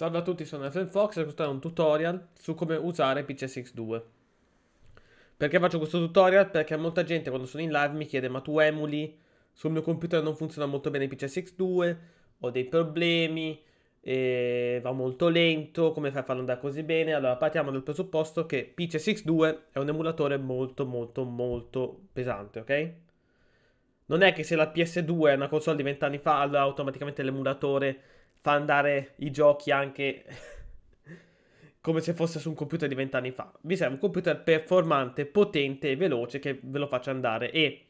Salve a tutti, sono Efren Fox e questo è un tutorial su come usare pc 2 Perché faccio questo tutorial? Perché molta gente quando sono in live mi chiede ma tu emuli, sul mio computer non funziona molto bene pc 2 ho dei problemi, eh, va molto lento, come fai a farlo andare così bene? Allora partiamo dal presupposto che pc 2 è un emulatore molto molto molto pesante, ok? Non è che se la PS2 è una console di 20 anni fa, allora automaticamente l'emulatore fa andare i giochi anche come se fosse su un computer di vent'anni fa. Vi serve un computer performante, potente e veloce che ve lo faccia andare. E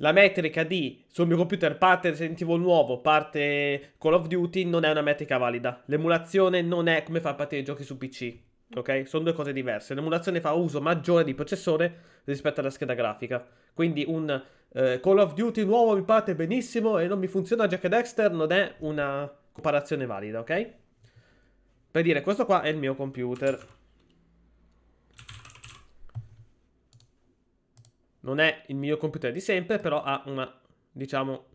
la metrica di sul mio computer parte Resident Evil nuovo, parte Call of Duty, non è una metrica valida. L'emulazione non è come fa partire i giochi su PC. Ok? Sono due cose diverse. L'emulazione fa uso maggiore di processore rispetto alla scheda grafica. Quindi un eh, Call of Duty nuovo mi parte benissimo e non mi funziona jack ed extern non è una comparazione valida, ok? Per dire, questo qua è il mio computer. Non è il mio computer di sempre, però ha una, diciamo,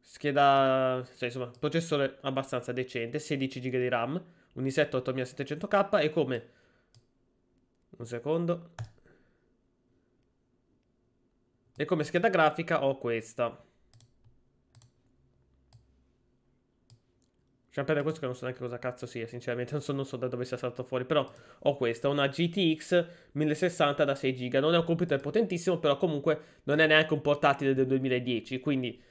scheda, cioè, insomma, processore abbastanza decente, 16 GB di RAM, un i7 8700K e come, un secondo, e come scheda grafica ho questa. Lasciamo perdere questo che non so neanche cosa cazzo sia, sinceramente, non so, non so da dove sia saltato fuori, però ho questa, una GTX 1060 da 6 giga, non è un computer potentissimo, però comunque non è neanche un portatile del 2010, quindi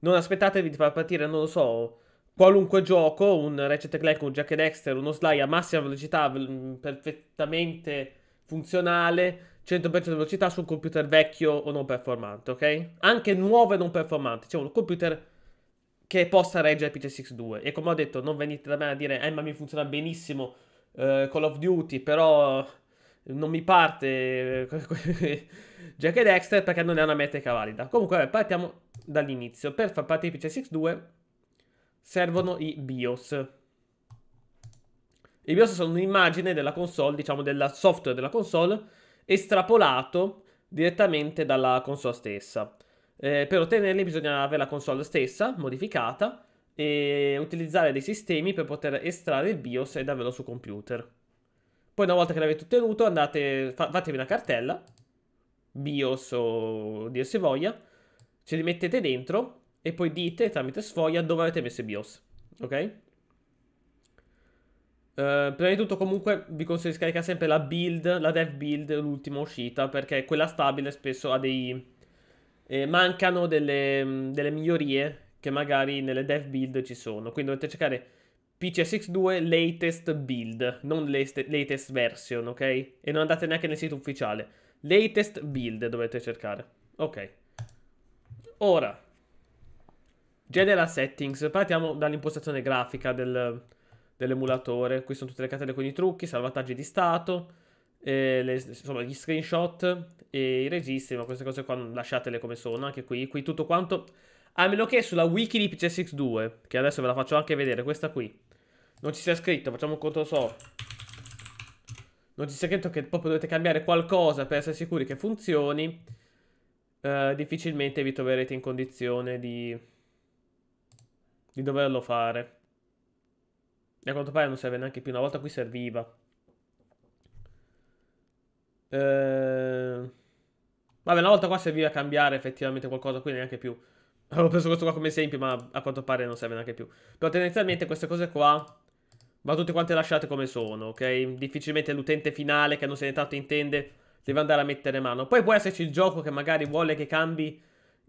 non aspettatevi di far partire, non lo so, qualunque gioco, un Ratchet Clank, un Jack Dexter, uno Sly a massima velocità, mm, perfettamente funzionale, 100% di velocità su un computer vecchio o non performante, ok? Anche nuovo e non performante, cioè un computer che possa reggere pc 2. E come ho detto, non venite da me a dire, eh ma mi funziona benissimo eh, Call of Duty, però non mi parte eh, Jack e Dexter perché non è una metrica valida. Comunque, vabbè, partiamo dall'inizio. Per far parte di pc 2 servono i BIOS. I BIOS sono un'immagine della console, diciamo del software della console, estrapolato direttamente dalla console stessa. Eh, per ottenerli bisogna avere la console stessa, modificata, e utilizzare dei sistemi per poter estrarre il BIOS e averlo su computer. Poi una volta che l'avete ottenuto andate, fatevi una cartella, BIOS o Dio se voglia, ce li mettete dentro e poi dite tramite sfoglia dove avete messo il BIOS, ok? Uh, prima di tutto comunque vi consiglio di scaricare sempre la build, la dev build, l'ultima uscita, perché quella stabile spesso ha dei eh, mancano delle, mm, delle, migliorie che magari nelle dev build ci sono. Quindi dovete cercare PCSX2 latest build, non latest version, ok? E non andate neanche nel sito ufficiale. Latest build dovete cercare. Ok. Ora, General settings, partiamo dall'impostazione grafica del, dell'emulatore. Qui sono tutte le catene con i trucchi, salvataggi di stato, eh, le, insomma, gli screenshot e i registri, ma queste cose qua lasciatele come sono, anche qui, qui tutto quanto, a meno che sulla wiki di PCSX2, che adesso ve la faccio anche vedere, questa qui, non ci sia scritto, facciamo un conto so, non ci sia scritto che proprio dovete cambiare qualcosa per essere sicuri che funzioni, eh, difficilmente vi troverete in condizione di, di doverlo fare. E a quanto pare non serve neanche più, una volta qui serviva. Eh... Vabbè, una volta qua serviva a cambiare effettivamente qualcosa, qui neanche più. Avevo preso questo qua come esempio, ma a quanto pare non serve neanche più. Però tendenzialmente queste cose qua ma tutte quante lasciate come sono, ok? Difficilmente l'utente finale che non se ne tanto intende deve andare a mettere mano. Poi può esserci il gioco che magari vuole che cambi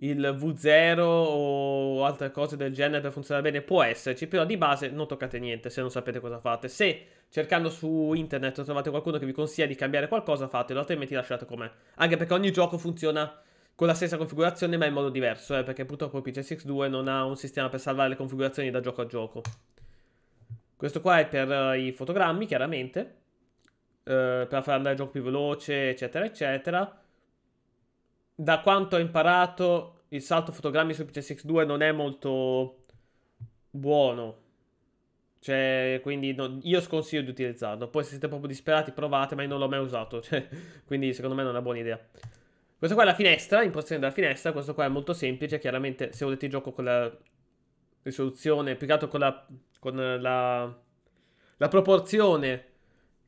il V0 o altre cose del genere per funzionare bene può esserci, però di base non toccate niente se non sapete cosa fate. Se cercando su internet trovate qualcuno che vi consiglia di cambiare qualcosa, fatelo, altrimenti lasciate com'è. Anche perché ogni gioco funziona con la stessa configurazione ma in modo diverso, eh, perché purtroppo PC62 non ha un sistema per salvare le configurazioni da gioco a gioco. Questo qua è per eh, i fotogrammi, chiaramente, eh, per far andare il gioco più veloce, eccetera, eccetera da quanto ho imparato, il salto fotogrammi su PS2 non è molto buono. Cioè, quindi no, io sconsiglio di utilizzarlo. Poi se siete proprio disperati provate, ma io non l'ho mai usato. Cioè, quindi secondo me non è una buona idea. Questa qua è la finestra, impostazione della finestra. Questo qua è molto semplice. Chiaramente se volete il gioco con la risoluzione, più che altro con la, con la, la proporzione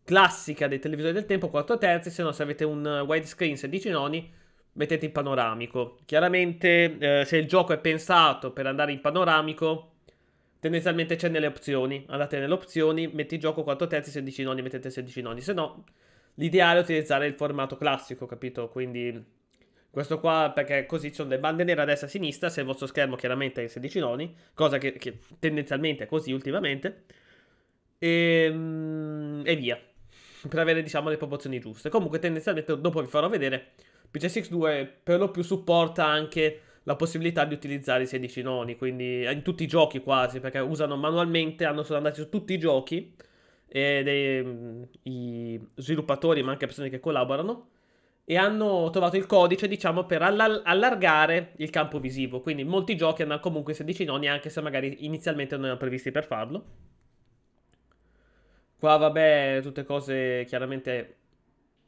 classica dei televisori del tempo, 4 terzi. Se no, se avete un widescreen 16 noni, mettete in panoramico. Chiaramente eh, se il gioco è pensato per andare in panoramico, tendenzialmente c'è nelle opzioni. Andate nelle opzioni, metti in gioco 4 terzi, 16 noni, mettete 16 noni. Se no, l'ideale è utilizzare il formato classico, capito? Quindi questo qua perché così ci sono le bande nere a destra e a sinistra, se il vostro schermo chiaramente è in 16 noni, cosa che, che tendenzialmente è così ultimamente, e, ehm, e via, per avere diciamo le proporzioni giuste. Comunque tendenzialmente dopo vi farò vedere PCSX 2 per lo più supporta anche la possibilità di utilizzare i 16 noni, quindi in tutti i giochi quasi, perché usano manualmente, hanno, sono andati su tutti i giochi, e dei, mm, i sviluppatori, ma anche persone che collaborano, e hanno trovato il codice, diciamo, per allargare il campo visivo. Quindi molti giochi hanno comunque i 16 noni, anche se magari inizialmente non erano previsti per farlo. Qua, vabbè, tutte cose chiaramente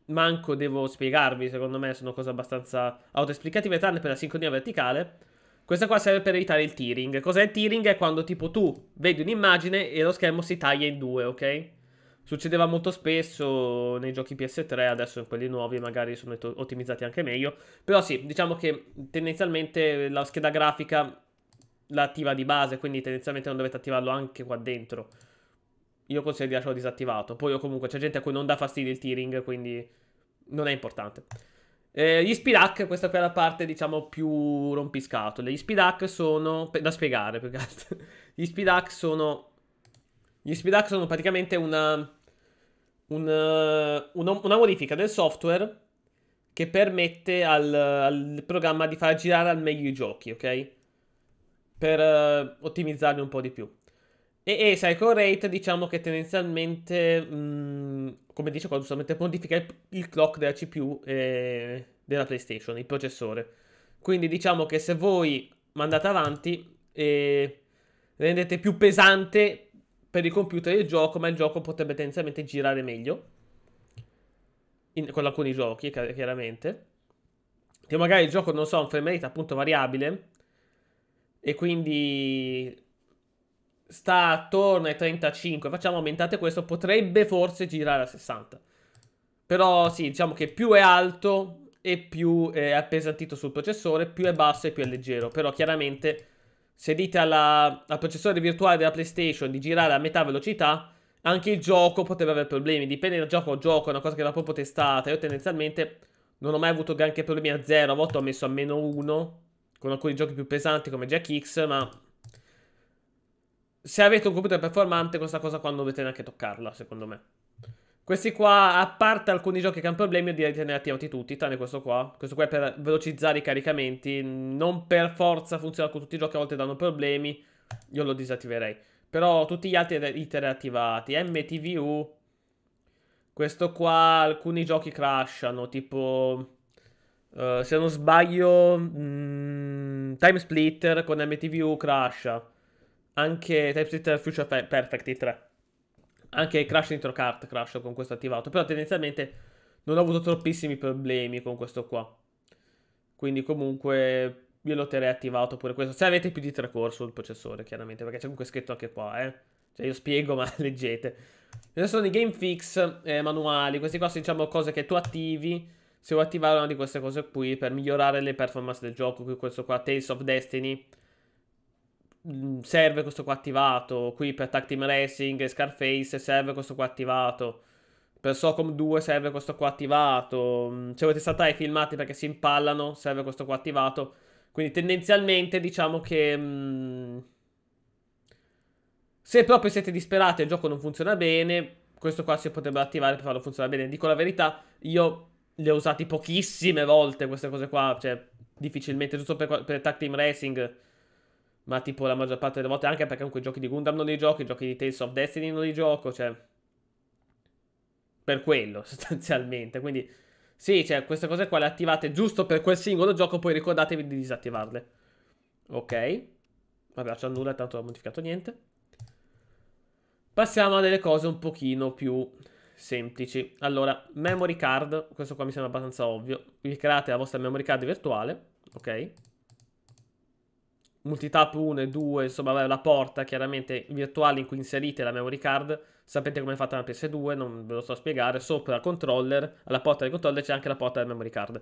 manco devo spiegarvi, secondo me sono cose abbastanza autoesplicative, tranne per la sincronia verticale. Questa qua serve per evitare il tearing. Cos'è il tearing? È quando tipo tu vedi un'immagine e lo schermo si taglia in due, ok? Succedeva molto spesso nei giochi PS3, adesso in quelli nuovi magari sono ottimizzati anche meglio. Però sì, diciamo che tendenzialmente la scheda grafica la attiva di base, quindi tendenzialmente non dovete attivarlo anche qua dentro io consiglio di lasciarlo disattivato. Poi o comunque c'è gente a cui non dà fastidio il tearing, quindi non è importante. Eh, gli speed hack, questa qui è la parte diciamo più rompiscatole. Gli speed hack sono... da spiegare più che altro. Gli speed hack sono... Gli speed hack sono praticamente una... Una, eh, una, una modifica del software che permette al, al, programma di far girare al meglio i giochi, ok? Per uh, ottimizzarli un po' di più. E, e Psycho Rate diciamo che tendenzialmente, mh, come dice qua giustamente, modifica il, il clock della CPU eh, della PlayStation, il processore. Quindi diciamo che se voi mandate avanti eh, rendete più pesante per il computer il gioco, ma il gioco potrebbe tendenzialmente girare meglio. In, con alcuni giochi, chiaramente. Che magari il gioco, non so, un frame rate appunto variabile. E quindi sta attorno ai 35, facciamo aumentate questo, potrebbe forse girare a 60. Però sì, diciamo che più è alto e più è appesantito sul processore, più è basso e più è leggero. Però chiaramente se dite alla, al processore virtuale della PlayStation di girare a metà velocità, anche il gioco poteva avere problemi. Dipende dal gioco a gioco, è una cosa che va proprio testata. Io tendenzialmente non ho mai avuto granché problemi a 0, a volte ho messo a meno 1 con alcuni giochi più pesanti come Jack X, ma se avete un computer performante, questa cosa qua non dovete neanche toccarla, secondo me. Questi qua, a parte alcuni giochi che hanno problemi, io direi di tenerli attivati tutti, tranne questo qua. Questo qua è per velocizzare i caricamenti. Non per forza funziona con tutti i giochi, a volte danno problemi. Io lo disattiverei. Però tutti gli altri iter attivati. MTVU. Questo qua, alcuni giochi crashano, tipo... Uh, se non sbaglio... Mh, mm, Time Splitter con MTVU crasha anche TypeScript Future Perfect 3. Anche Crash Nitro Kart Crash con questo attivato. Però tendenzialmente non ho avuto troppissimi problemi con questo qua. Quindi comunque io lo terrei attivato pure questo. Se avete più di tre core sul processore, chiaramente, perché c'è comunque scritto anche qua, eh. Cioè io spiego, ma leggete. Adesso sono i game fix eh, manuali. Questi qua sono diciamo cose che tu attivi se vuoi attivare una di queste cose qui per migliorare le performance del gioco. Qui questo qua, Tales of Destiny Mm, serve questo qua attivato. Qui per Tag Team Racing e Scarface serve questo qua attivato. Per Socom 2 serve questo qua attivato. Mm, se volete saltare i filmati perché si impallano, serve questo qua attivato. Quindi tendenzialmente diciamo che... Mh, mm, se proprio siete disperati e il gioco non funziona bene, questo qua si potrebbe attivare per farlo funzionare bene. Dico la verità, io le ho usati pochissime volte queste cose qua, cioè difficilmente, giusto per, per Tag Team Racing ma tipo la maggior parte delle volte, anche perché comunque i giochi di Gundam non li gioco, i giochi di Tales of Destiny non li gioco, cioè... Per quello, sostanzialmente. Quindi, sì, cioè, queste cose qua le attivate giusto per quel singolo gioco, poi ricordatevi di disattivarle. Ok. Vabbè, faccio nulla, tanto non ho modificato niente. Passiamo a delle cose un pochino più semplici. Allora, memory card, questo qua mi sembra abbastanza ovvio. Vi create la vostra memory card virtuale, ok? multitap 1 e 2, insomma la porta chiaramente virtuale in cui inserite la memory card, sapete come è fatta la PS2, non ve lo so spiegare, sopra il controller, alla porta del controller c'è anche la porta della memory card.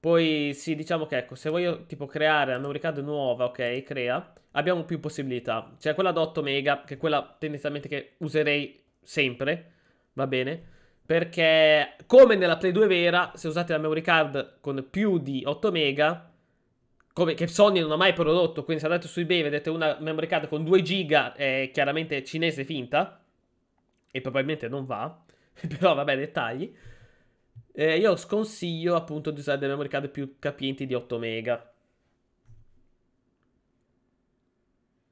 Poi sì, diciamo che ecco, se voglio tipo creare una memory card nuova, ok, crea, abbiamo più possibilità. C'è quella da 8 mega, che è quella tendenzialmente che userei sempre, va bene? Perché come nella Play 2 vera, se usate la memory card con più di 8 mega, come, che Sony non ha mai prodotto, quindi se andate su eBay vedete una memory card con 2 giga, è chiaramente cinese finta, e probabilmente non va, però vabbè, dettagli. Eh, io sconsiglio appunto di usare delle memory card più capienti di 8 mega.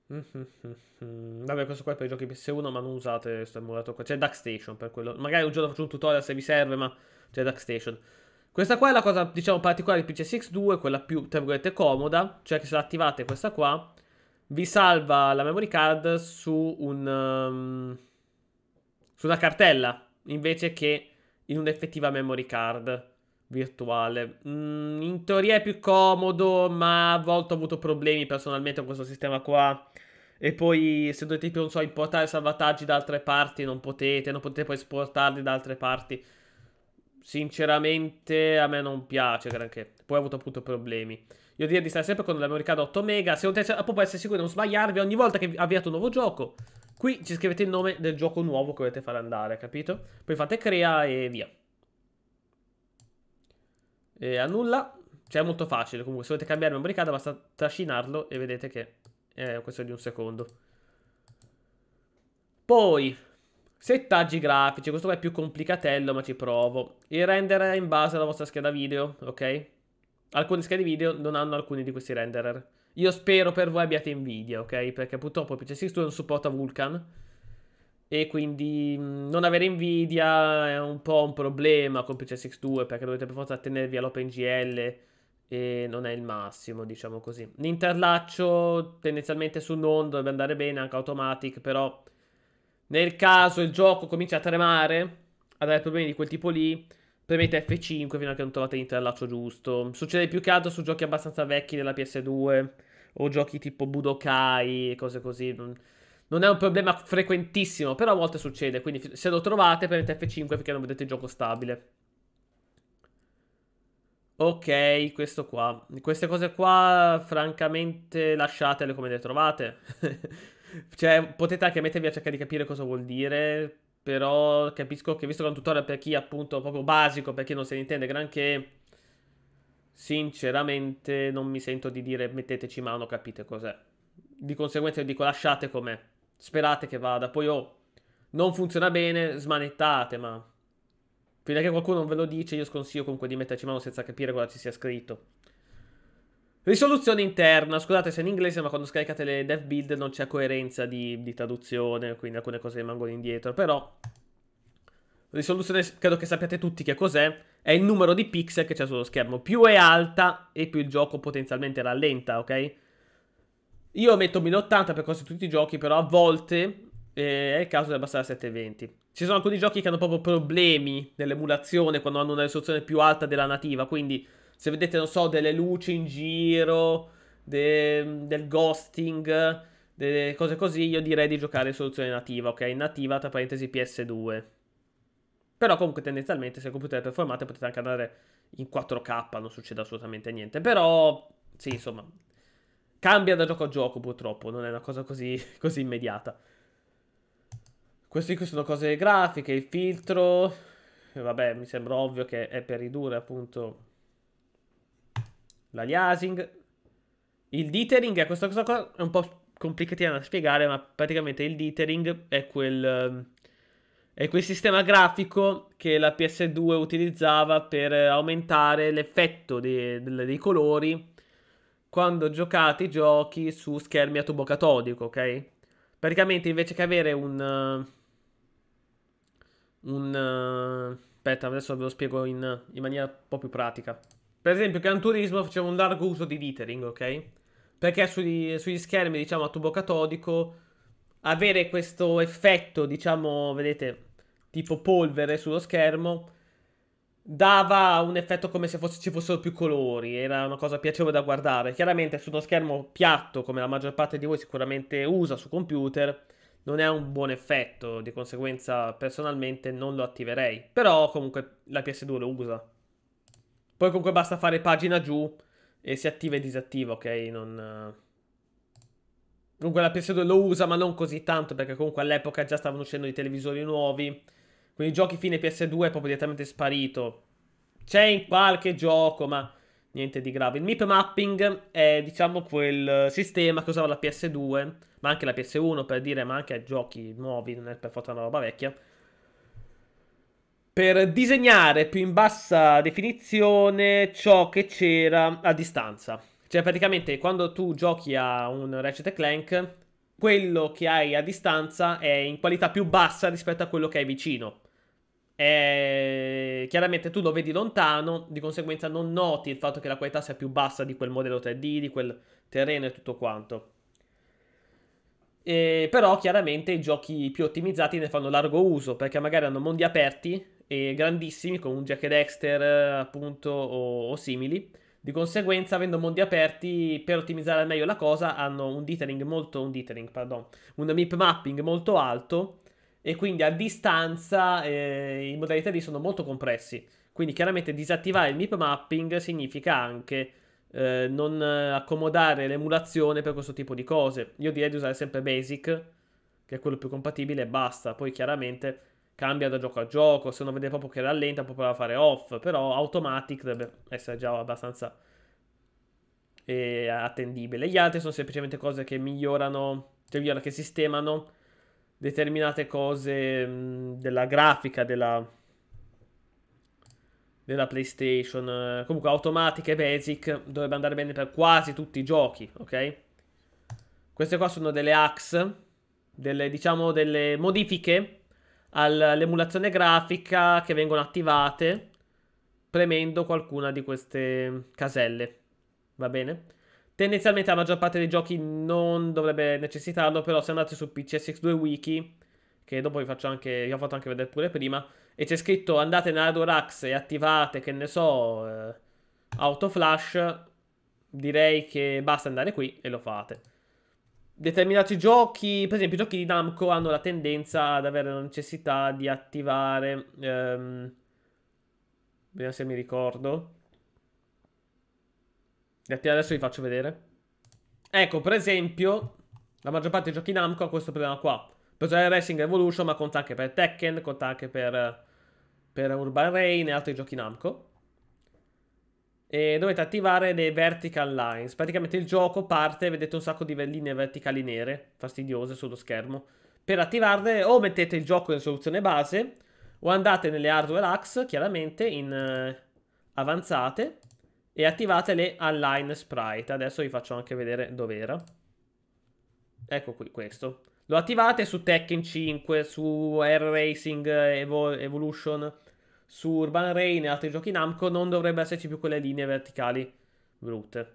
Vabbè, questo qua è per i giochi PS1, ma non usate questo emulatore qua. C'è Duckstation per quello. Magari un giorno faccio un tutorial se vi serve, ma c'è Duckstation. Questa qua è la cosa, diciamo, particolare di PCSX 2, quella più, tra virgolette, comoda, cioè che se l'attivate questa qua, vi salva la memory card su un... Um, su una cartella, invece che in un'effettiva memory card virtuale. Mm, in teoria è più comodo, ma a volte ho avuto problemi personalmente con questo sistema qua. E poi se dovete, non so, importare salvataggi da altre parti, non potete, non potete poi esportarli da altre parti sinceramente a me non piace granché. Poi ho avuto appunto problemi. Io direi di stare sempre con l'americano 8 mega. Se potete, appunto, ah, essere sicuri di non sbagliarvi ogni volta che avviate un nuovo gioco. Qui ci scrivete il nome del gioco nuovo che volete far andare, capito? Poi fate crea e via. E annulla. Cioè è molto facile comunque. Se volete cambiare l'ambricata basta trascinarlo e vedete che è eh, questo è di un secondo. Poi Settaggi grafici, questo qua è più complicatello ma ci provo. Il renderer è in base alla vostra scheda video, ok? Alcune schede video non hanno alcuni di questi renderer. Io spero per voi abbiate Nvidia, ok? Perché purtroppo PC Studio non supporta Vulkan. E quindi mm, non avere Nvidia è un po' un problema con PCSX2 perché dovete per forza tenervi all'OpenGL e non è il massimo, diciamo così. L'interlaccio tendenzialmente su non dovrebbe andare bene, anche automatic, però nel caso il gioco cominci a tremare, ad avere problemi di quel tipo lì, premete F5 fino a che non trovate l'interlaccio giusto. Succede più che altro su giochi abbastanza vecchi della PS2 o giochi tipo Budokai e cose così. Non, è un problema frequentissimo, però a volte succede. Quindi se lo trovate premete F5 finché non vedete il gioco stabile. Ok, questo qua. Queste cose qua, francamente, lasciatele come le trovate. Cioè, potete anche mettervi a cercare di capire cosa vuol dire, però capisco che visto che è un tutorial per chi appunto proprio basico, per chi non se ne intende granché, sinceramente non mi sento di dire metteteci mano, capite cos'è. Di conseguenza io dico lasciate com'è, sperate che vada, poi oh, non funziona bene, smanettate, ma... Fino a che qualcuno non ve lo dice, io sconsiglio comunque di metterci mano senza capire cosa ci sia scritto. Risoluzione interna, scusate se è in inglese ma quando scaricate le dev build non c'è coerenza di, di traduzione, quindi alcune cose rimangono indietro, però risoluzione credo che sappiate tutti che cos'è, è il numero di pixel che c'è sullo schermo, più è alta e più il gioco potenzialmente rallenta, ok? Io metto 1080 per quasi tutti i giochi, però a volte eh, è il caso di abbassare a 720. Ci sono alcuni giochi che hanno proprio problemi nell'emulazione quando hanno una risoluzione più alta della nativa, quindi se vedete, non so, delle luci in giro, de, del ghosting, delle cose così, io direi di giocare in soluzione nativa, ok? Nativa tra parentesi PS2. Però comunque tendenzialmente se il computer è performante potete anche andare in 4K, non succede assolutamente niente. Però, sì, insomma, cambia da gioco a gioco purtroppo, non è una cosa così, così immediata. Queste qui sono cose grafiche, il filtro, vabbè mi sembra ovvio che è per ridurre appunto l'aliasing. Il dithering è eh, questa cosa qua, è un po' complicatina da spiegare, ma praticamente il dithering è quel, ehm, è quel sistema grafico che la PS2 utilizzava per aumentare l'effetto dei, dei colori quando giocate i giochi su schermi a tubo catodico, ok? Praticamente invece che avere un... un eh, aspetta, adesso ve lo spiego in, in maniera un po' più pratica. Per esempio, Gran Turismo faceva un largo uso di dithering, ok? Perché sugli, sugli schermi, diciamo, a tubo catodico, avere questo effetto, diciamo, vedete, tipo polvere sullo schermo, dava un effetto come se fosse, ci fossero più colori, era una cosa piacevole da guardare. Chiaramente su uno schermo piatto, come la maggior parte di voi sicuramente usa su computer, non è un buon effetto, di conseguenza personalmente non lo attiverei. Però comunque la PS2 lo usa. Poi comunque basta fare pagina giù e si attiva e disattiva, ok? Non... Eh, comunque la PS2 lo usa, ma non così tanto, perché comunque all'epoca già stavano uscendo i televisori nuovi. Quindi giochi fine PS2 è proprio direttamente sparito. C'è in qualche gioco, ma niente di grave. Il MIP mapping è, diciamo, quel sistema che usava la PS2, ma anche la PS1, per dire, ma anche giochi nuovi, non è per forza una roba vecchia per disegnare più in bassa definizione ciò che c'era a distanza. Cioè praticamente quando tu giochi a un Ratchet Clank, quello che hai a distanza è in qualità più bassa rispetto a quello che hai vicino. E chiaramente tu lo vedi lontano, di conseguenza non noti il fatto che la qualità sia più bassa di quel modello 3D, di quel terreno e tutto quanto. E eh, però chiaramente i giochi più ottimizzati ne fanno largo uso perché magari hanno mondi aperti e grandissimi come un Jack Dexter eh, appunto o, o simili. Di conseguenza, avendo mondi aperti, per ottimizzare al meglio la cosa, hanno un dithering molto, un dithering, pardon, un mip mapping molto alto e quindi a distanza eh, i modalità lì sono molto compressi. Quindi chiaramente disattivare il mip mapping significa anche eh, non accomodare l'emulazione per questo tipo di cose. Io direi di usare sempre Basic, che è quello più compatibile e basta. Poi chiaramente cambia da gioco a gioco, se non vede proprio che rallenta può provare a fare off, però automatic dovrebbe essere già abbastanza eh, attendibile. Gli altri sono semplicemente cose che migliorano, cioè migliorano, che sistemano determinate cose mh, della grafica, della, della PlayStation. Comunque automatic e basic dovrebbe andare bene per quasi tutti i giochi, ok? Queste qua sono delle hacks, delle, diciamo delle modifiche all'emulazione grafica che vengono attivate premendo qualcuna di queste caselle. Va bene? Tendenzialmente la maggior parte dei giochi non dovrebbe necessitarlo, però se andate su PCSX2 Wiki, che dopo vi faccio anche, vi ho fatto anche vedere pure prima, e c'è scritto andate in hardware e attivate, che ne so, eh, autoflash, direi che basta andare qui e lo fate determinati giochi, per esempio i giochi di Namco hanno la tendenza ad avere la necessità di attivare... Ehm, vediamo se mi ricordo. Adesso vi faccio vedere. Ecco, per esempio, la maggior parte dei giochi Namco ha questo problema qua. Per usare Racing Evolution, ma conta anche per Tekken, conta anche per, per Urban Rain e altri giochi Namco e dovete attivare le vertical lines. Praticamente il gioco parte, vedete un sacco di linee verticali nere, fastidiose sullo schermo. Per attivarle o mettete il gioco in soluzione base o andate nelle hardware hacks, chiaramente in eh, avanzate e attivate le align sprite. Adesso vi faccio anche vedere dov'era. Ecco qui questo. Lo attivate su Tekken 5, su Air Racing Evo Evolution su Urban Rain e altri giochi Namco non dovrebbe esserci più quelle linee verticali brutte.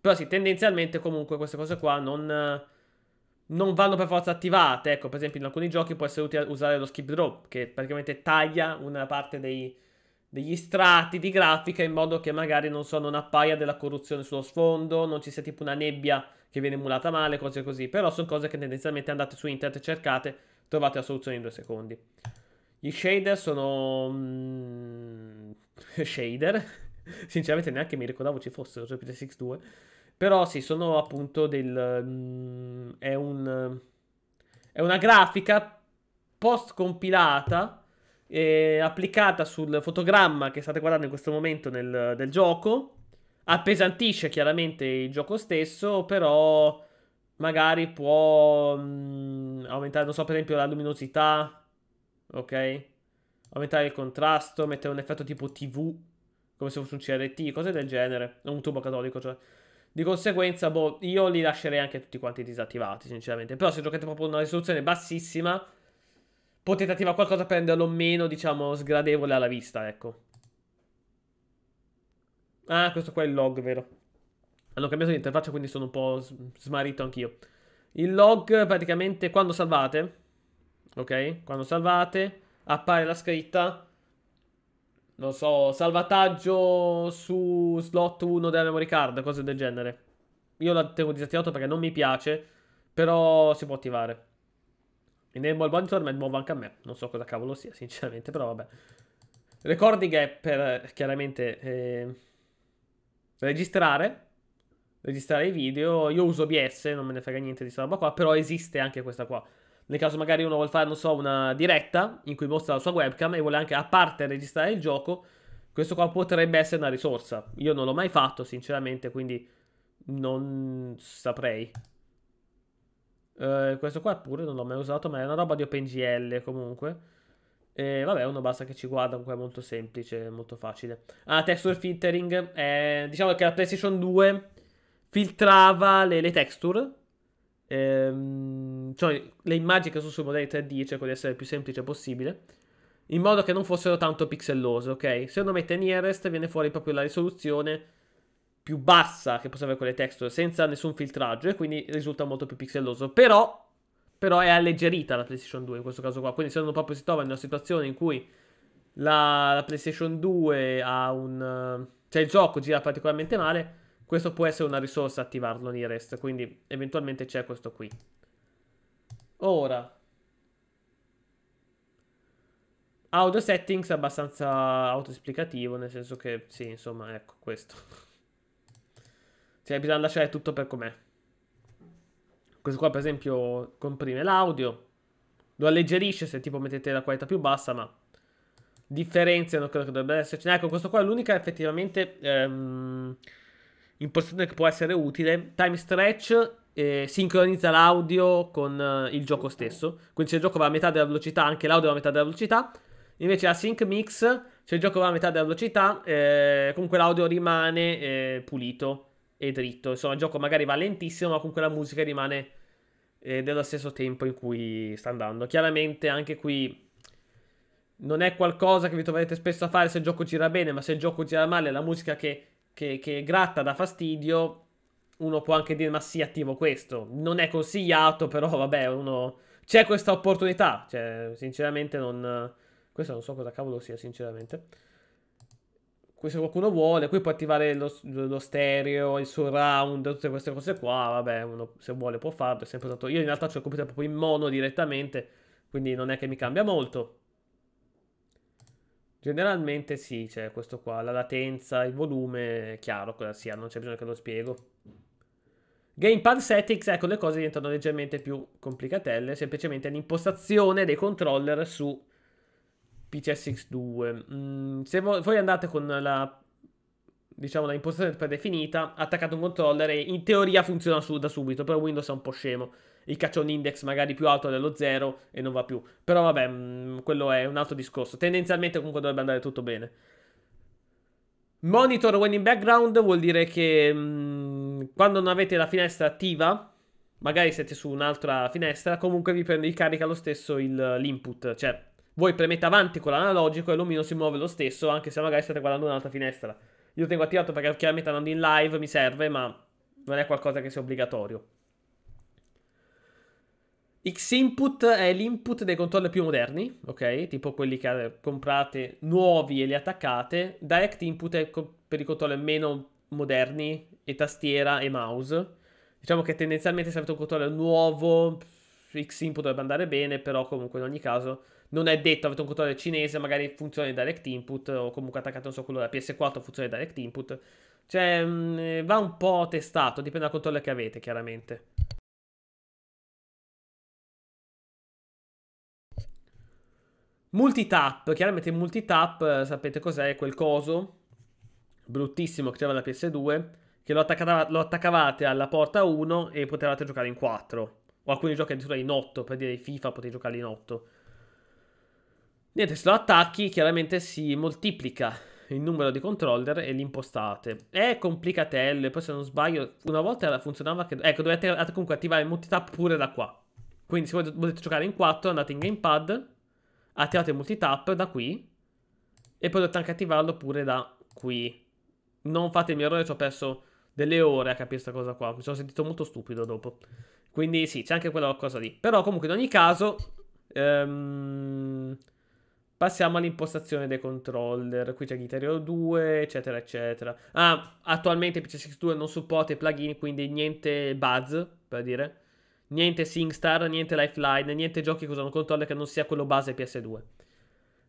Però sì, tendenzialmente comunque queste cose qua non, non vanno per forza attivate. Ecco, per esempio in alcuni giochi può essere utile usare lo skip drop, che praticamente taglia una parte dei, degli strati di grafica in modo che magari non so, non appaia della corruzione sullo sfondo, non ci sia tipo una nebbia che viene emulata male, cose così. Però sono cose che tendenzialmente andate su internet e cercate, trovate la soluzione in due secondi. Gli shader sono... Mm, shader? Sinceramente neanche mi ricordavo ci fossero su PT62. Però sì, sono appunto del... Mm, è un... È una grafica post compilata eh, applicata sul fotogramma che state guardando in questo momento nel, del gioco. Appesantisce chiaramente il gioco stesso, però magari può mh, mm, aumentare, non so, per esempio la luminosità Ok? Aumentare il contrasto, mettere un effetto tipo TV, come se fosse un CRT, cose del genere. Un tubo catodico, cioè. Di conseguenza, boh, io li lascerei anche tutti quanti disattivati, sinceramente. Però se giocate proprio una risoluzione bassissima, potete attivare qualcosa per renderlo meno, diciamo, sgradevole alla vista, ecco. Ah, questo qua è il log, vero? Hanno cambiato l'interfaccia, quindi sono un po' smarrito anch'io. Il log, praticamente, quando salvate, ok? Quando salvate appare la scritta, non so, salvataggio su slot 1 della memory card, cose del genere. Io la tengo disattivata perché non mi piace, però si può attivare. Enable monitor è nuovo anche a me, non so cosa cavolo sia sinceramente, però vabbè. Recording è per chiaramente eh, registrare, registrare i video. Io uso OBS, non me ne frega niente di questa roba qua, però esiste anche questa qua nel caso magari uno vuole fare, non so, una diretta in cui mostra la sua webcam e vuole anche a parte registrare il gioco, questo qua potrebbe essere una risorsa. Io non l'ho mai fatto, sinceramente, quindi non saprei. Eh, questo qua pure non l'ho mai usato, ma è una roba di OpenGL comunque. E vabbè, uno basta che ci guarda, comunque è molto semplice, molto facile. Ah, texture filtering, eh, diciamo che la PlayStation 2 filtrava le, le texture ehm, cioè le immagini che sono sui modelli 3D cerco di essere il più semplice possibile, in modo che non fossero tanto pixellose, ok? Se uno mette nearest viene fuori proprio la risoluzione più bassa che possiamo avere con le texture, senza nessun filtraggio, e quindi risulta molto più pixelloso. Però, però è alleggerita la PlayStation 2 in questo caso qua, quindi se uno proprio si trova in una situazione in cui la, la PlayStation 2 ha un... cioè il gioco gira particolarmente male questo può essere una risorsa attivarlo nei rest, quindi eventualmente c'è questo qui. Ora. Audio settings abbastanza autoesplicativo, nel senso che, sì, insomma, ecco, questo. Cioè, bisogna lasciare tutto per com'è. Questo qua, per esempio, comprime l'audio. Lo alleggerisce se tipo mettete la qualità più bassa, ma differenziano credo che dovrebbe esserci. Ecco, questo qua è l'unica effettivamente ehm, impostazione che può essere utile. Time stretch eh, sincronizza l'audio con eh, il gioco stesso. Quindi se il gioco va a metà della velocità, anche l'audio va a metà della velocità. Invece la sync mix, se il gioco va a metà della velocità, eh, comunque l'audio rimane eh, pulito e dritto. Insomma, il gioco magari va lentissimo, ma comunque la musica rimane eh, dello stesso tempo in cui sta andando. Chiaramente anche qui non è qualcosa che vi troverete spesso a fare se il gioco gira bene, ma se il gioco gira male, la musica che che, che gratta da fastidio, uno può anche dire ma sì, attivo questo. Non è consigliato, però vabbè, uno... C'è questa opportunità, cioè, sinceramente non... Questo non so cosa cavolo sia, sinceramente. se qualcuno vuole, qui può attivare lo, lo stereo, il surround, tutte queste cose qua, vabbè, uno se vuole può farlo, è sempre stato... Io in realtà ho il computer proprio in mono direttamente, quindi non è che mi cambia molto. Generalmente sì, c'è cioè questo qua, la latenza, il volume, è chiaro cosa sia, non c'è bisogno che lo spiego. Gamepad settings, ecco le cose diventano leggermente più complicatelle, semplicemente l'impostazione dei controller su PCSX2. Mm, se vo voi andate con la, diciamo, la impostazione predefinita, attaccate un controller e in teoria funziona su da subito, però Windows è un po' scemo il caccia un index magari più alto dello 0 e non va più. Però vabbè, mh, mm, quello è un altro discorso. Tendenzialmente comunque dovrebbe andare tutto bene. Monitor when in background vuol dire che mh, mm, quando non avete la finestra attiva, magari siete su un'altra finestra, comunque vi prende carica lo stesso il, l'input, cioè voi premete avanti con l'analogico e l'omino si muove lo stesso, anche se magari state guardando un'altra finestra. Io tengo attivato perché chiaramente andando in live mi serve, ma non è qualcosa che sia obbligatorio. X-Input è l'input dei controller più moderni, ok? Tipo quelli che eh, comprate nuovi e li attaccate. Direct input è per i controller meno moderni e tastiera e mouse. Diciamo che tendenzialmente se avete un controller nuovo, X-Input dovrebbe andare bene, però comunque in ogni caso non è detto avete un controller cinese, magari funziona in direct input o comunque attaccate non so quello della PS4 funziona in direct input. Cioè, mm, eh, va un po' testato, dipende dal controller che avete, chiaramente. Multitap, chiaramente multitap, eh, sapete cos'è quel coso bruttissimo che c'era la PS2, che lo, attaccava, lo, attaccavate alla porta 1 e potevate giocare in 4. O alcuni giochi addirittura in 8, per dire FIFA potete giocare in 8. Niente, se lo attacchi chiaramente si moltiplica il numero di controller e li impostate. È complicatello, e poi se non sbaglio, una volta funzionava che... Ecco, dovete comunque attivare il multitap pure da qua. Quindi se volete giocare in 4 andate in gamepad Attivate il multitap da qui. E potete anche attivarlo pure da qui. Non fate il mio errore, ci ho perso delle ore a capire questa cosa qua. Mi sono sentito molto stupido dopo. Quindi sì, c'è anche quella cosa lì. Però comunque in ogni caso... Ehm, passiamo all'impostazione dei controller. Qui c'è Guitar Hero 2, eccetera, eccetera. Ah, attualmente pc 2 non supporta i plugin, quindi niente buzz, per dire. Niente SingStar, niente Lifeline, niente giochi che usano un controller che non sia quello base PS2.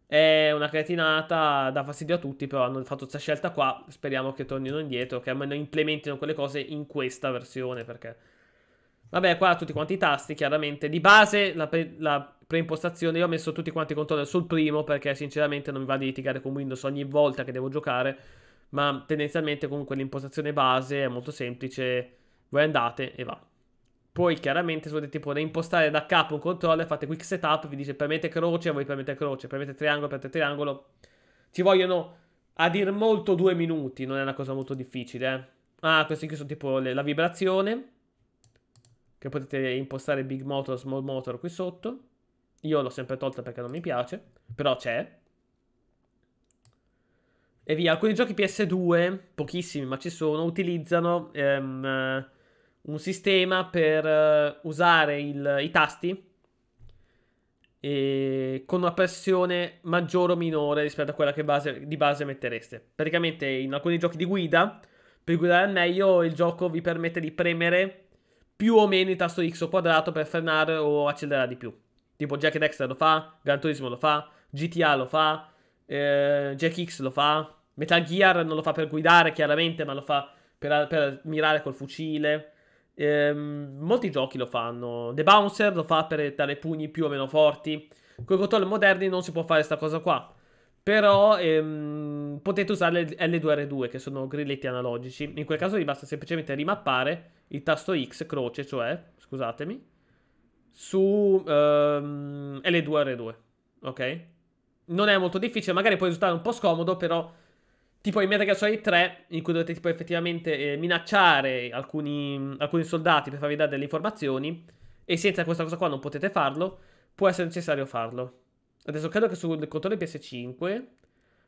È una cretinata, dà fastidio a tutti, però hanno fatto questa scelta qua. Speriamo che tornino indietro, che almeno implementino quelle cose in questa versione, perché... Vabbè, qua tutti quanti i tasti, chiaramente. Di base, la, pre- la preimpostazione, io ho messo tutti quanti i controller sul primo, perché sinceramente non mi va di litigare con Windows ogni volta che devo giocare, ma tendenzialmente comunque l'impostazione base è molto semplice, voi andate e va. Poi chiaramente se volete tipo impostare da capo un controller, fate quick setup, vi dice premete croce, voi premete croce, premete triangolo, premete triangolo. Ci vogliono a dir molto due minuti, non è una cosa molto difficile. Eh. Ah, questi qui sono tipo le, la vibrazione, che potete impostare big motor, small motor qui sotto. Io l'ho sempre tolta perché non mi piace, però c'è. E via, alcuni giochi PS2, pochissimi ma ci sono, utilizzano... Ehm, un sistema per eh, usare il, i tasti con una pressione maggiore o minore rispetto a quella che base, di base mettereste. Praticamente in alcuni giochi di guida, per guidare al meglio, il gioco vi permette di premere più o meno il tasto X o quadrato per frenare o accelerare di più. Tipo Jack Dexter lo fa, Gran Turismo lo fa, GTA lo fa, eh, Jack X lo fa, Metal Gear non lo fa per guidare chiaramente, ma lo fa per, per mirare col fucile. Ehm, molti giochi lo fanno. The Bouncer lo fa per dare pugni più o meno forti. Con i controlli moderni non si può fare questa cosa qua. Però ehm, potete usare L2R2 che sono grilletti analogici. In quel caso vi basta semplicemente rimappare il tasto X, croce cioè, scusatemi, su ehm, L2R2. Ok? Non è molto difficile, magari può risultare un po' scomodo, però tipo in Metal Gear Solid 3, in cui dovete tipo effettivamente eh, minacciare alcuni, alcuni, soldati per farvi dare delle informazioni, e senza questa cosa qua non potete farlo, può essere necessario farlo. Adesso credo che sul controllo PS5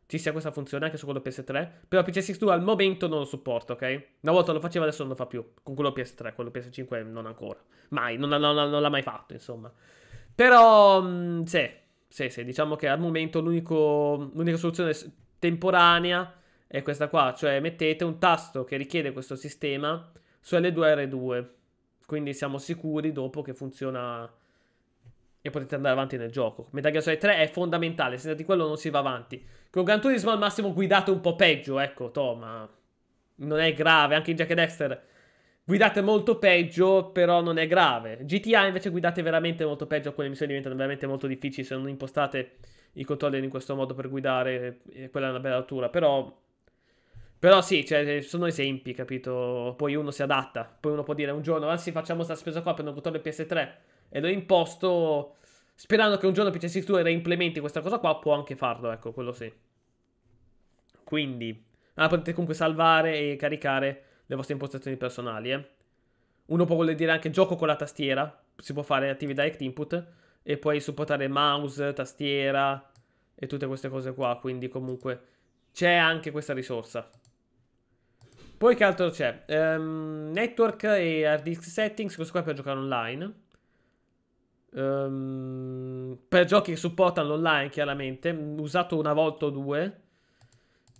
ci sia questa funzione anche su quello PS3, però PS62 al momento non lo supporta, ok? Una volta lo faceva, adesso non lo fa più, con quello PS3, quello PS5 non ancora, mai, non, non, non l'ha mai fatto, insomma. Però, mh, mm, sì, sì, sì, diciamo che al momento l'unica soluzione temporanea è questa qua, cioè mettete un tasto che richiede questo sistema su L2R2, quindi siamo sicuri dopo che funziona e potete andare avanti nel gioco. Metal Gear Solid 3 è fondamentale, senza di quello non si va avanti. Con Gran Turismo al massimo guidate un po' peggio, ecco, to, ma non è grave, anche in Jack Dexter guidate molto peggio, però non è grave. GTA invece guidate veramente molto peggio, alcune missioni diventano veramente molto difficili se non impostate i controller in questo modo per guidare, quella è una bella altura, però però sì, cioè, eh, sono esempi, capito? Poi uno si adatta. Poi uno può dire un giorno, anzi, facciamo questa spesa qua per non buttare il PS3 e lo imposto. Sperando che un giorno PC 2 reimplementi questa cosa qua, può anche farlo, ecco, quello sì. Quindi, ah, potete comunque salvare e caricare le vostre impostazioni personali, eh. Uno può voler dire anche gioco con la tastiera, si può fare attivi direct input, e puoi supportare mouse, tastiera e tutte queste cose qua, quindi comunque c'è anche questa risorsa. Poi che altro c'è? Um, network e hard disk settings, questo qua è per giocare online. Um, per giochi che supportano l'online, chiaramente. Usato una volta o due.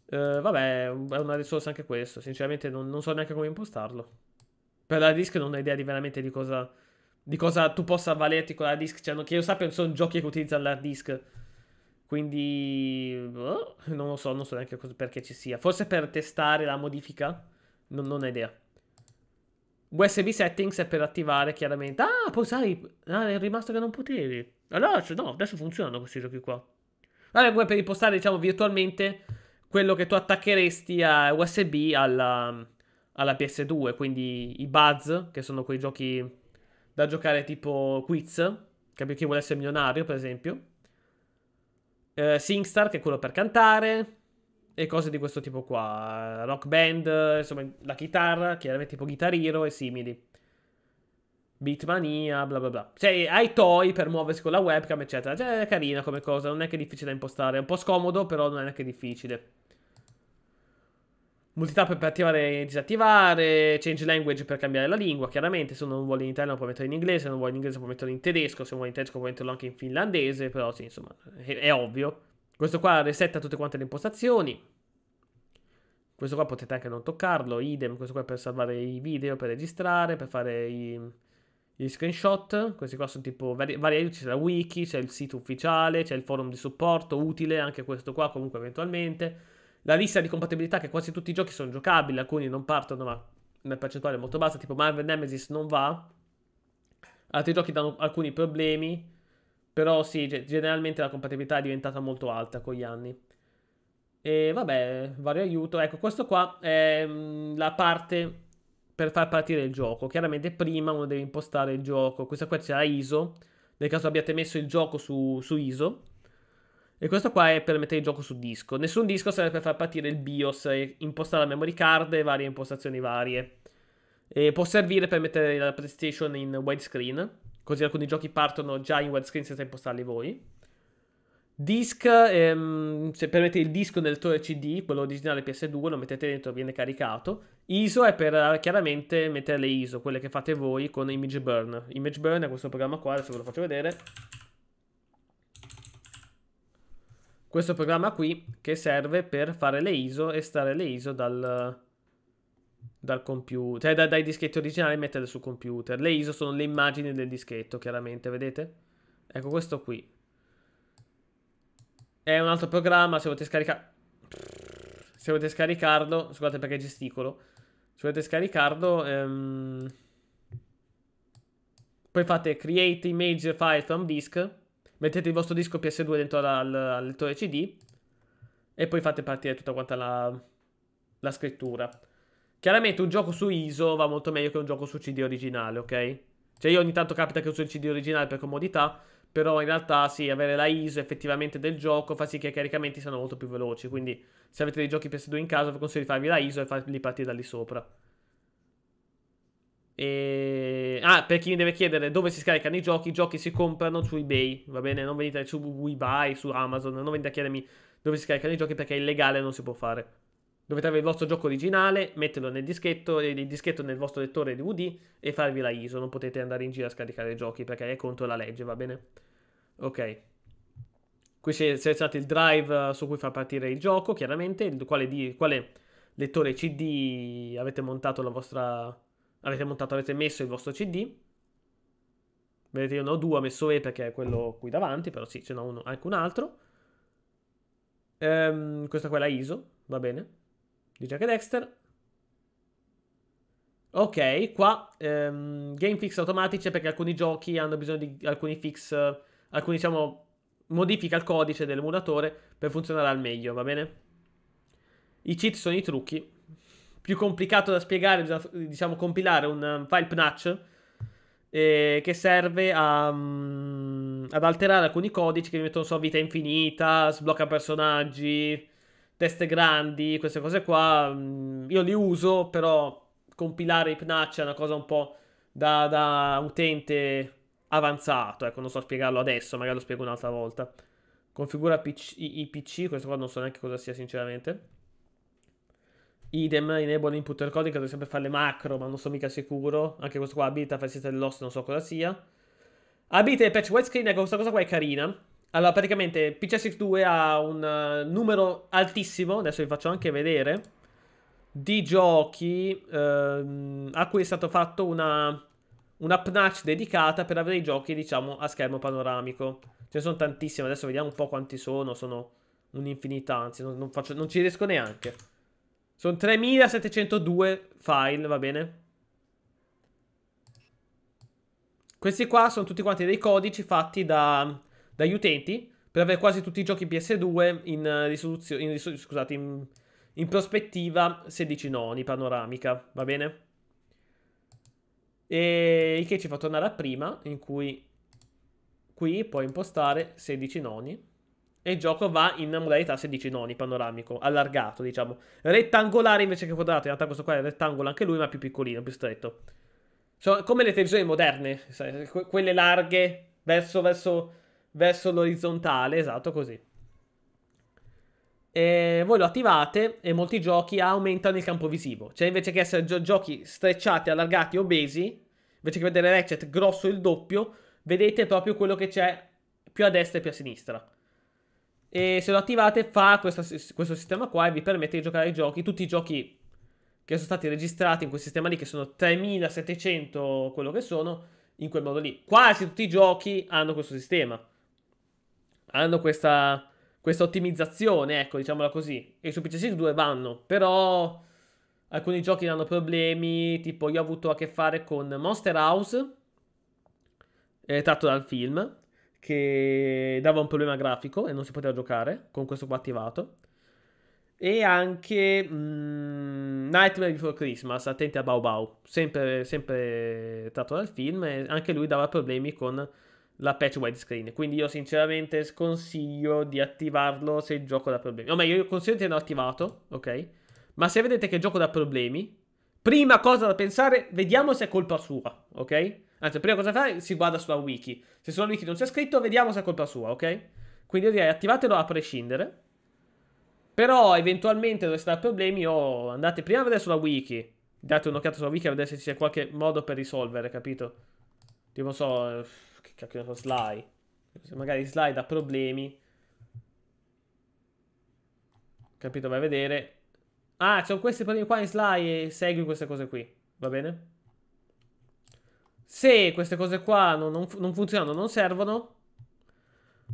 Uh, vabbè, è una risorsa anche questo. Sinceramente non, non so neanche come impostarlo. Per la disk non ho idea di veramente di cosa, di cosa tu possa valerti con la disk. Cioè, non, che io sappia, sono giochi che utilizzano l'hard disk. Quindi... Oh, non lo so, non so neanche cosa, perché ci sia. Forse per testare la modifica? Non, non ho idea. USB settings è per attivare chiaramente. Ah, poi sai, ah, è rimasto che non potevi. Allora, cioè, no, adesso funzionano questi giochi qua. Allora, per impostare, diciamo, virtualmente quello che tu attaccheresti a USB alla, alla PS2. Quindi i Buzz, che sono quei giochi da giocare tipo quiz. Capito chi vuole essere milionario, per esempio. Eh, SingStar, che è quello per cantare e cose di questo tipo qua. Rock band, insomma, la chitarra, chiaramente tipo chitarriro e simili. Beatmania, bla bla bla. Cioè, hai toy per muoversi con la webcam, eccetera. Cioè, è carina come cosa, non è che è difficile da impostare. È un po' scomodo, però non è neanche difficile. Multitap per attivare e disattivare, change language per cambiare la lingua, chiaramente se non vuole in italiano puoi metterlo in inglese, se non vuole in inglese puoi metterlo in tedesco, se non vuole in tedesco puoi metterlo anche in finlandese, però sì, insomma, è, è ovvio. Questo qua resetta tutte quante le impostazioni. Questo qua potete anche non toccarlo, idem, questo qua è per salvare i video, per registrare, per fare i, i screenshot. Questi qua sono tipo vari, vari aiuti, c'è la wiki, c'è il sito ufficiale, c'è il forum di supporto, utile anche questo qua comunque eventualmente. La lista di compatibilità che quasi tutti i giochi sono giocabili, alcuni non partono ma una percentuale molto bassa, tipo Marvel Nemesis non va. Altri giochi danno alcuni problemi però sì, generalmente la compatibilità è diventata molto alta con gli anni. E vabbè, vario aiuto. Ecco, questo qua è mm, la parte per far partire il gioco. Chiaramente prima uno deve impostare il gioco. Questa qua c'è la ISO, nel caso abbiate messo il gioco su, su ISO. E questo qua è per mettere il gioco su disco. Nessun disco serve per far partire il BIOS, impostare la memory card e varie impostazioni varie. E può servire per mettere la PlayStation in widescreen Così alcuni giochi partono già in widescreen senza impostarli voi. Disc, ehm, se premete il disco nel lettore CD, quello originale PS2, lo mettete dentro, viene caricato. ISO è per eh, chiaramente mettere le ISO, quelle che fate voi con Image Burn. Image Burn è questo programma qua, adesso ve lo faccio vedere. Questo programma qui che serve per fare le ISO, e stare le ISO dal, dal computer, cioè dai, dai dischetti originali e metterle sul computer. Le ISO sono le immagini del dischetto, chiaramente, vedete? Ecco questo qui. È un altro programma, se volete scaricare... Se volete scaricarlo, scusate perché gesticolo. Se volete scaricarlo, ehm... poi fate create image file from disk, mettete il vostro disco PS2 dentro al, al lettore CD e poi fate partire tutta quanta la, la scrittura. Chiaramente un gioco su ISO va molto meglio che un gioco su CD originale, ok? Cioè io ogni tanto capita che uso il CD originale per comodità, però in realtà sì, avere la ISO effettivamente del gioco fa sì che i caricamenti siano molto più veloci, quindi se avete dei giochi PS2 in casa vi consiglio di farvi la ISO e farli partire da lì sopra. E... Ah, per chi mi deve chiedere dove si scaricano i giochi, i giochi si comprano su eBay, va bene? Non venite su WeBuy, su Amazon, non venite a chiedermi dove si scaricano i giochi perché è illegale e non si può fare. Dovete avere il vostro gioco originale, metterlo nel dischetto, il dischetto nel vostro lettore DVD e farvi la ISO. Non potete andare in giro a scaricare i giochi perché è contro la legge, va bene? Ok. Qui selezionate il drive eh, su cui far partire il gioco, chiaramente, il quale, di, quale lettore CD avete montato la vostra... Avete montato, avete messo il vostro CD. Vedete, io ne ho due, ho messo E perché è quello qui davanti, però sì, ce n'ho uno, anche un altro. Ehm, questa qua è la ISO, va bene di Jack e Dexter. Ok, qua ehm, game fix automatici perché alcuni giochi hanno bisogno di alcuni fix, eh, alcuni diciamo modifica il codice dell'emulatore per funzionare al meglio, va bene? I cheat sono i trucchi. Più complicato da spiegare, bisogna diciamo compilare un um, file PNACH eh, che serve a, um, ad alterare alcuni codici che mi mettono so vita infinita, sblocca personaggi, teste grandi, queste cose qua, mm, io li uso, però compilare i Pnacci è una cosa un po' da, da utente avanzato, ecco, non so spiegarlo adesso, magari lo spiego un'altra volta. Configura PC, i PC, questo qua non so neanche cosa sia sinceramente. Idem, enable input encoding, devo sempre fare le macro, ma non sono mica sicuro. Anche questo qua, abilita, facilità dell'host, non so cosa sia. Abilita il patch widescreen, ecco, questa cosa qua è carina. Allora, praticamente PCSX2 ha un uh, numero altissimo, adesso vi faccio anche vedere, di giochi ehm, a cui è stata fatta una, una PNAC dedicata per avere i giochi, diciamo, a schermo panoramico. Ce ne sono tantissimi, adesso vediamo un po' quanti sono, sono un'infinità, anzi, non, non, faccio, non ci riesco neanche. Sono 3702 file, va bene? Questi qua sono tutti quanti dei codici fatti da dagli utenti per avere quasi tutti i giochi PS2 in, eh, risoluzione, in, scusate, in, in prospettiva 16 noni panoramica, va bene? E il che ci fa tornare a prima, in cui qui puoi impostare 16 noni e il gioco va in modalità 16 noni panoramico, allargato diciamo, rettangolare invece che quadrato, in realtà questo qua è rettangolo anche lui ma più piccolino, più stretto. Sono come le televisioni moderne, sai, quelle larghe verso, verso verso l'orizzontale, esatto così. E voi lo attivate e molti giochi aumentano il campo visivo. Cioè invece che essere gio- giochi strecciati, allargati, obesi, invece che vedere Ratchet grosso il doppio, vedete proprio quello che c'è più a destra e più a sinistra. E se lo attivate fa questo, questo sistema qua e vi permette di giocare ai giochi, tutti i giochi che sono stati registrati in quel sistema lì, che sono 3700 quello che sono, in quel modo lì. Quasi tutti i giochi hanno questo sistema hanno questa, questa ottimizzazione, ecco, diciamola così. E su PC 2 vanno, però alcuni giochi hanno problemi, tipo io ho avuto a che fare con Monster House, eh, tratto dal film, che dava un problema grafico e non si poteva giocare con questo qua attivato. E anche mh, mm, Nightmare Before Christmas, attenti a Bau Bau, sempre, sempre tratto dal film, e anche lui dava problemi con la patch widescreen. Quindi io sinceramente sconsiglio di attivarlo se il gioco dà problemi. O meglio, io consiglio di tenerlo attivato, ok? Ma se vedete che il gioco dà problemi, prima cosa da pensare, vediamo se è colpa sua, ok? Anzi, prima cosa da fare si guarda sulla wiki. Se sulla wiki non c'è scritto, vediamo se è colpa sua, ok? Quindi io direi attivatelo a prescindere. Però eventualmente dovesse dare problemi o andate prima a vedere sulla wiki. Date un'occhiata sulla wiki a vedere se c'è qualche modo per risolvere, capito? Tipo, non so eh, cioè, che ne so, Sly. Se magari Sly ha problemi. Capito? Vai a vedere. Ah, c'ho questi problemi qua in Sly e segui queste cose qui. Va bene? Se queste cose qua non, non, non funzionano, non servono,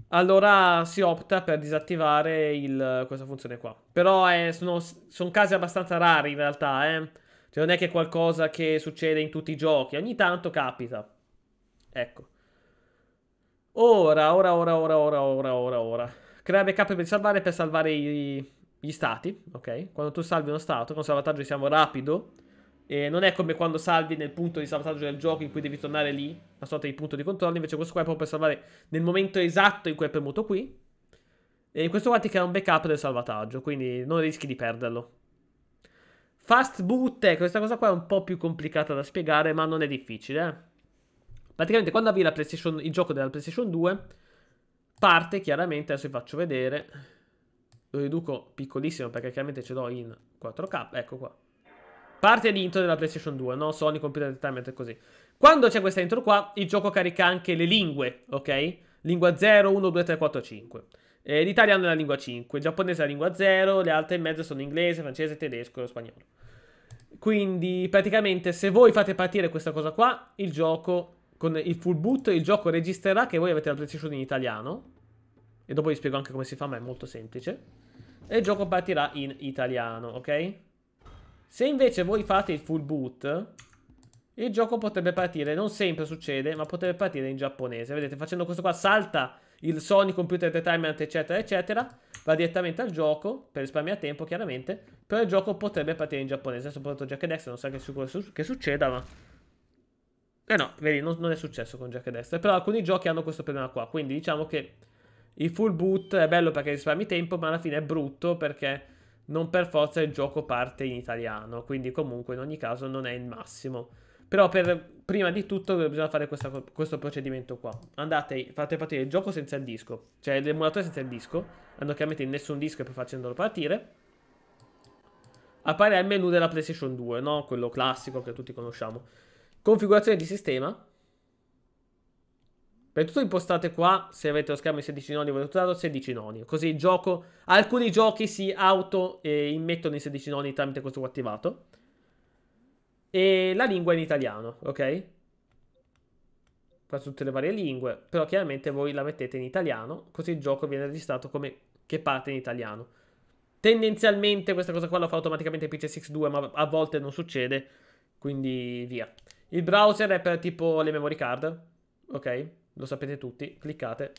allora si opta per disattivare il, questa funzione qua. Però eh, sono, sono, casi abbastanza rari in realtà, eh. Cioè non è che è qualcosa che succede in tutti i giochi, ogni tanto capita. Ecco. Ora, ora, ora, ora, ora, ora, ora, ora. Crea backup per salvare per salvare i, gli stati, ok? Quando tu salvi uno stato, con salvataggio siamo rapido. E non è come quando salvi nel punto di salvataggio del gioco in cui devi tornare lì, una sorta di punto di controllo. Invece questo qua è proprio per salvare nel momento esatto in cui è premuto qui. E questo qua ti crea un backup del salvataggio, quindi non rischi di perderlo. Fast boot, eh, questa cosa qua è un po' più complicata da spiegare, ma non è difficile, eh? Praticamente quando avvii il gioco della PlayStation 2, parte chiaramente, adesso vi faccio vedere, lo riduco piccolissimo perché chiaramente ce l'ho in 4K, ecco qua. Parte l'intro della PlayStation 2, no? Sony Computer Entertainment è così. Quando c'è questa intro qua, il gioco carica anche le lingue, ok? Lingua 0, 1, 2, 3, 4, 5. Eh, l'italiano è la lingua 5, il giapponese è la lingua 0, le altre in mezzo sono inglese, francese, tedesco e spagnolo. Quindi praticamente se voi fate partire questa cosa qua, il gioco con il full boot il gioco registrerà che voi avete la PlayStation in italiano. E dopo vi spiego anche come si fa, ma è molto semplice. E il gioco partirà in italiano, ok? Se invece voi fate il full boot, il gioco potrebbe partire, non sempre succede, ma potrebbe partire in giapponese. Vedete, facendo questo qua salta il Sony Computer Entertainment, eccetera, eccetera. Va direttamente al gioco, per risparmiare tempo, chiaramente. Però il gioco potrebbe partire in giapponese. Adesso ho portato Jack Dex, non so che, su che succeda, ma... Eh no, vedi, non, non è successo con Jack e Dexter. Però alcuni giochi hanno questo problema qua. Quindi diciamo che il full boot è bello perché risparmi tempo, ma alla fine è brutto perché non per forza il gioco parte in italiano. Quindi comunque in ogni caso non è il massimo. Però per, prima di tutto bisogna fare questa, questo procedimento qua. Andate, fate partire il gioco senza il disco. Cioè l'emulatore senza il disco. Hanno chiaramente nessun disco e poi facendolo partire. Appare il menu della PlayStation 2, no? Quello classico che tutti conosciamo. Configurazione di sistema. Per tutto impostate qua, se avete lo schermo in 16 noni volete usarlo, 16 noni. Così il gioco, alcuni giochi si auto eh, immettono in 16 noni tramite questo attivato. E la lingua in italiano, ok? Qua tutte le varie lingue, però chiaramente voi la mettete in italiano, così il gioco viene registrato come che parte in italiano. Tendenzialmente questa cosa qua la fa automaticamente PC62, ma a volte non succede, quindi via. Il browser è per tipo le memory card. Ok, lo sapete tutti. Cliccate.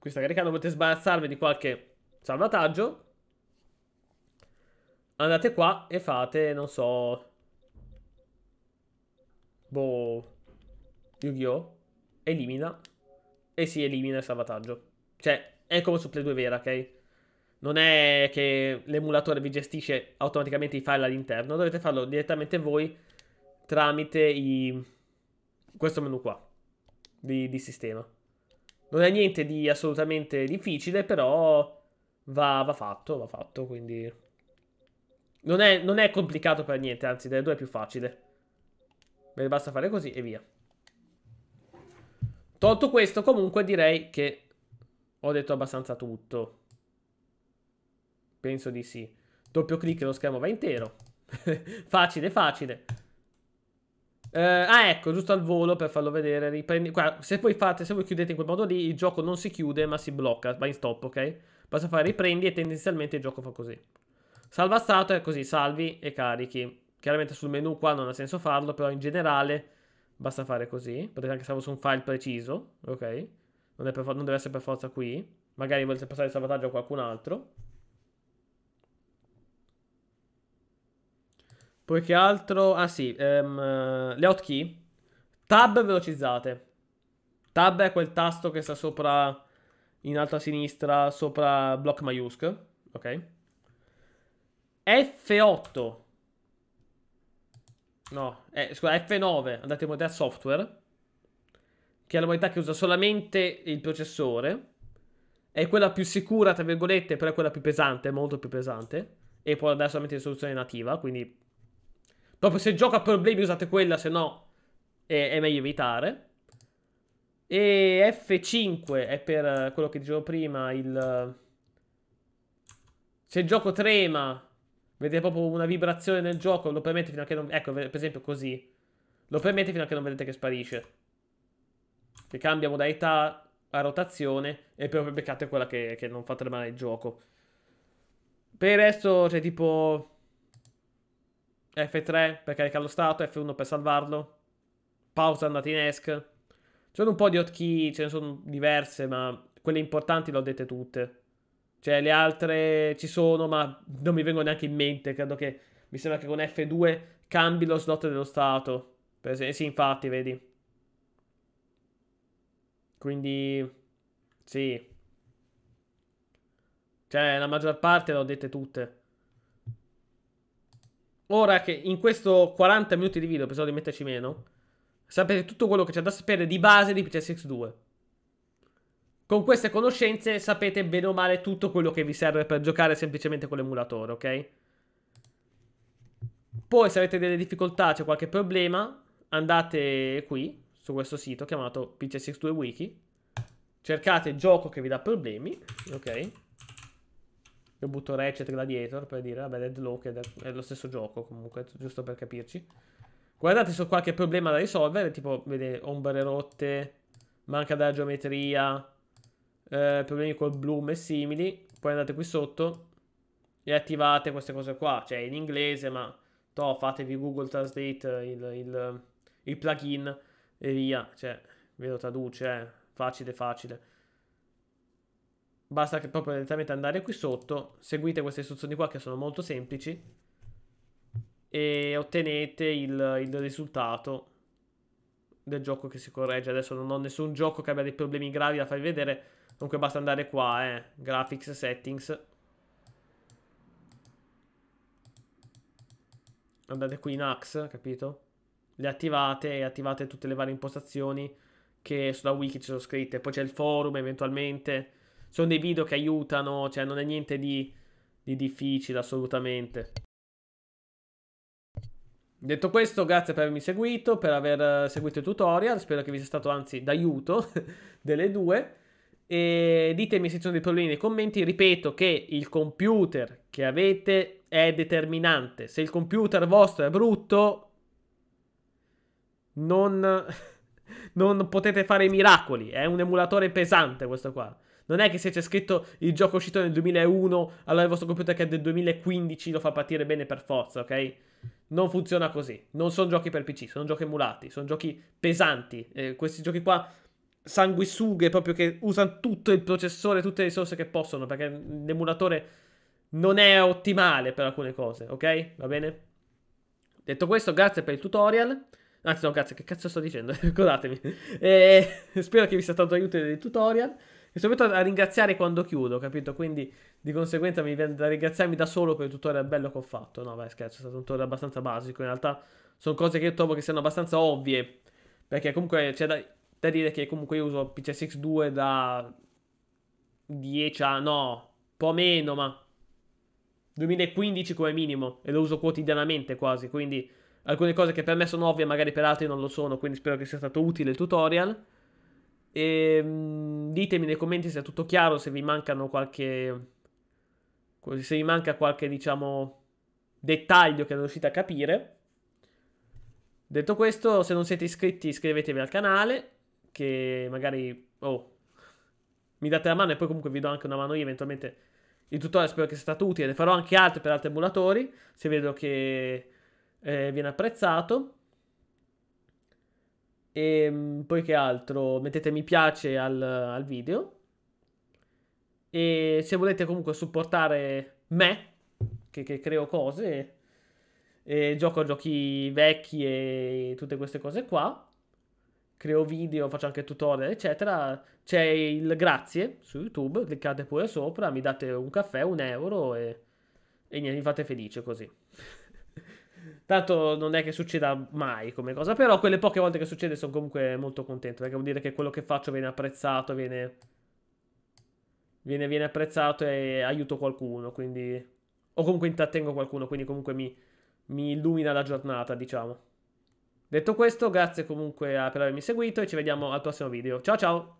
Qui sta caricando, potete sbarazzarvi di qualche salvataggio. Andate qua e fate, non so... Boh... Yu-Gi-Oh! Elimina. E si elimina il salvataggio. Cioè, è come su Play 2 vera, ok? non è che l'emulatore vi gestisce automaticamente i file all'interno, dovete farlo direttamente voi tramite i... questo menu qua di, di, sistema. Non è niente di assolutamente difficile, però va, va fatto, va fatto, quindi... Non è, non è complicato per niente, anzi, delle due è più facile. Bene, basta fare così e via. Tolto questo, comunque direi che ho detto abbastanza tutto. Penso di sì. Doppio clic e lo schermo va intero. facile, facile. Eh, ah, ecco, giusto al volo per farlo vedere. Riprendi... qua, se poi fate, se voi chiudete in quel modo lì, il gioco non si chiude ma si blocca, va in stop, ok? Basta fare riprendi e tendenzialmente il gioco fa così. Salva stato è così, salvi e carichi. Chiaramente sul menu qua non ha senso farlo, però in generale basta fare così. Potete anche salvare su un file preciso, ok? Non, non deve essere per forza qui. Magari volete passare il salvataggio a qualcun altro. Poi che altro? Ah sì, um, le hotkey. Tab velocizzate. Tab è quel tasto che sta sopra, in alto a sinistra, sopra block maiusc. Ok. F8. No, eh, scusa, F9. Andate in modalità software. Che è la modalità che usa solamente il processore. È quella più sicura, tra virgolette, però è quella più pesante, molto più pesante. E può andare solamente in soluzione nativa, quindi Proprio se il gioco ha problemi usate quella, se no è, è meglio evitare. E F5 è per eh, quello che dicevo prima, il... Eh, se il gioco trema, vedete proprio una vibrazione nel gioco, lo permette fino a che non... Ecco, per esempio così. Lo permette fino a che non vedete che sparisce. Che cambia modalità a rotazione e proprio beccate quella che, che non fa tremare il gioco. Per il resto, cioè tipo... F3 per caricare lo stato, F1 per salvarlo, pausa andata in esc. Ci sono un po' di hotkey, ce ne sono diverse, ma quelle importanti le ho dette tutte. Cioè, le altre ci sono, ma non mi vengono neanche in mente. Credo che mi sembra che con F2 cambi lo slot dello stato. Per esempio, sì, infatti, vedi. Quindi, sì. Cioè, la maggior parte le ho dette tutte. Ora che in questo 40 minuti di video, pensavo di metterci meno, sapete tutto quello che c'è da sapere di base di PCSX 2. Con queste conoscenze sapete bene o male tutto quello che vi serve per giocare semplicemente con l'emulatore, ok? Poi se avete delle difficoltà, c'è qualche problema, andate qui, su questo sito chiamato PCSX2 Wiki, cercate il gioco che vi dà problemi, ok? Io butto Ratchet Gladiator per dire, vabbè, che è lo stesso gioco comunque, giusto per capirci. Guardate se ho qualche problema da risolvere, tipo, vede, ombre rotte, manca della geometria, eh, problemi col bloom e simili. Poi andate qui sotto e attivate queste cose qua, cioè in inglese, ma to, fatevi Google Translate il, il, il plugin e via, cioè, ve lo traduce, eh. facile facile. Basta che proprio direttamente andare qui sotto, seguite queste istruzioni qua che sono molto semplici e ottenete il, il risultato del gioco che si corregge. Adesso non ho nessun gioco che abbia dei problemi gravi da farvi vedere, comunque basta andare qua, eh, graphics, settings. Andate qui in Axe, capito? Le attivate e attivate tutte le varie impostazioni che sulla wiki ci sono scritte. Poi c'è il forum eventualmente sono dei video che aiutano, cioè non è niente di, di difficile assolutamente. Detto questo, grazie per avermi seguito, per aver eh, seguito il tutorial, spero che vi sia stato anzi d'aiuto delle due. E ditemi se ci sono dei problemi nei commenti, ripeto che il computer che avete è determinante. Se il computer vostro è brutto, non, non potete fare miracoli, è un emulatore pesante questo qua. Non è che se c'è scritto il gioco uscito nel 2001, allora il vostro computer che è del 2015 lo fa partire bene per forza, ok? Non funziona così. Non sono giochi per PC, sono giochi emulati, sono giochi pesanti. Eh, questi giochi qua sanguisughe proprio che usano tutto il processore, tutte le risorse che possono, perché l'emulatore non è ottimale per alcune cose, ok? Va bene? Detto questo, grazie per il tutorial. Anzi, no, grazie, che cazzo sto dicendo? Ricordatemi. E... Eh, spero che vi sia stato aiuto nel tutorial e soprattutto a ringraziare quando chiudo, capito? Quindi di conseguenza mi viene da ringraziarmi da solo per il tutorial bello che ho fatto. No, vai, scherzo, è stato un tutorial abbastanza basico. In realtà sono cose che io trovo che siano abbastanza ovvie, perché comunque c'è da, da dire che comunque io uso PCSX 2 da 10 anni, no, un po' meno, ma 2015 come minimo, e lo uso quotidianamente quasi, quindi alcune cose che per me sono ovvie magari per altri non lo sono, quindi spero che sia stato utile il tutorial. E, ehm, ditemi nei commenti se è tutto chiaro, se vi mancano qualche... se vi manca qualche, diciamo, dettaglio che non riuscite a capire. Detto questo, se non siete iscritti iscrivetevi al canale, che magari... Oh, mi date la mano e poi comunque vi do anche una mano io eventualmente il tutorial spero che sia stato utile ne farò anche altri per altri emulatori se vedo che eh, viene apprezzato e ehm, poi che altro? Mettete mi piace al, al video. E se volete comunque supportare me, che, che creo cose, e gioco a giochi vecchi e tutte queste cose qua. Creo video, faccio anche tutorial, eccetera. C'è il grazie su YouTube, cliccate pure sopra, mi date un caffè, un euro e, e niente, mi fate felice così. Tanto non è che succeda mai come cosa, però quelle poche volte che succede sono comunque molto contento, perché vuol dire che quello che faccio viene apprezzato, viene, viene, viene apprezzato e aiuto qualcuno, quindi... O comunque intrattengo qualcuno, quindi comunque mi, mi illumina la giornata, diciamo. Detto questo, grazie comunque per avermi seguito e ci vediamo al prossimo video. Ciao ciao!